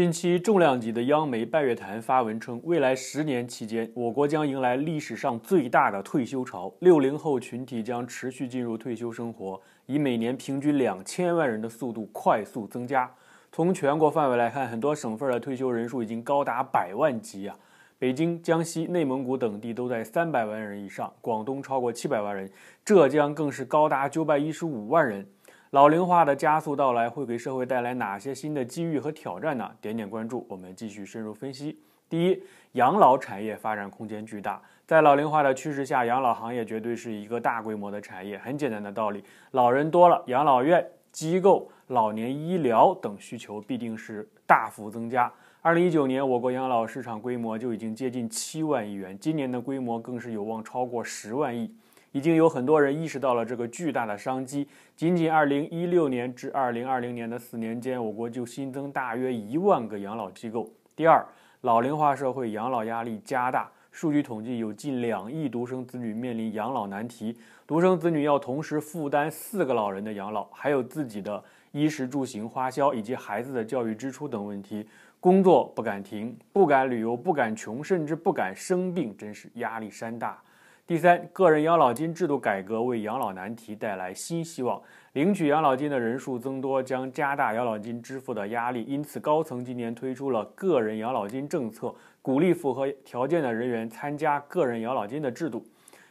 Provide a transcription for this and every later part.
近期，重量级的央媒《半月谈》发文称，未来十年期间，我国将迎来历史上最大的退休潮。六零后群体将持续进入退休生活，以每年平均两千万人的速度快速增加。从全国范围来看，很多省份的退休人数已经高达百万级啊！北京、江西、内蒙古等地都在三百万人以上，广东超过七百万人，浙江更是高达九百一十五万人。老龄化的加速到来会给社会带来哪些新的机遇和挑战呢？点点关注，我们继续深入分析。第一，养老产业发展空间巨大。在老龄化的趋势下，养老行业绝对是一个大规模的产业。很简单的道理，老人多了，养老院、机构、老年医疗等需求必定是大幅增加。二零一九年，我国养老市场规模就已经接近七万亿元，今年的规模更是有望超过十万亿。已经有很多人意识到了这个巨大的商机。仅仅2016年至2020年的四年间，我国就新增大约一万个养老机构。第二，老龄化社会养老压力加大。数据统计，有近两亿独生子女面临养老难题。独生子女要同时负担四个老人的养老，还有自己的衣食住行花销以及孩子的教育支出等问题。工作不敢停，不敢旅游，不敢穷，甚至不敢生病，真是压力山大。第三，个人养老金制度改革为养老难题带来新希望。领取养老金的人数增多，将加大养老金支付的压力。因此，高层今年推出了个人养老金政策，鼓励符合条件的人员参加个人养老金的制度。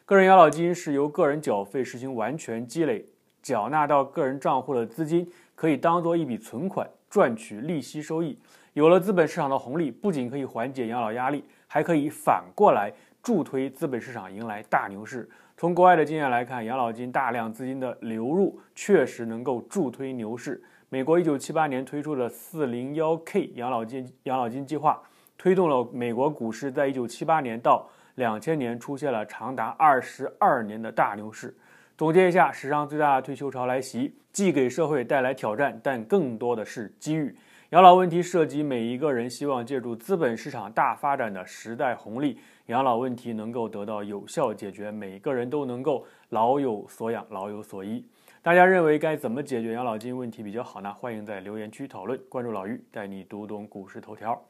个人养老金是由个人缴费实行完全积累，缴纳到个人账户的资金可以当做一笔存款，赚取利息收益。有了资本市场的红利，不仅可以缓解养老压力。还可以反过来助推资本市场迎来大牛市。从国外的经验来看，养老金大量资金的流入确实能够助推牛市。美国一九七八年推出的四零幺 k 养老金养老金计划，推动了美国股市在一九七八年到两千年出现了长达二十二年的大牛市。总结一下，史上最大的退休潮来袭，既给社会带来挑战，但更多的是机遇。养老问题涉及每一个人，希望借助资本市场大发展的时代红利，养老问题能够得到有效解决，每个人都能够老有所养、老有所依。大家认为该怎么解决养老金问题比较好呢？欢迎在留言区讨论。关注老于，带你读懂股市头条。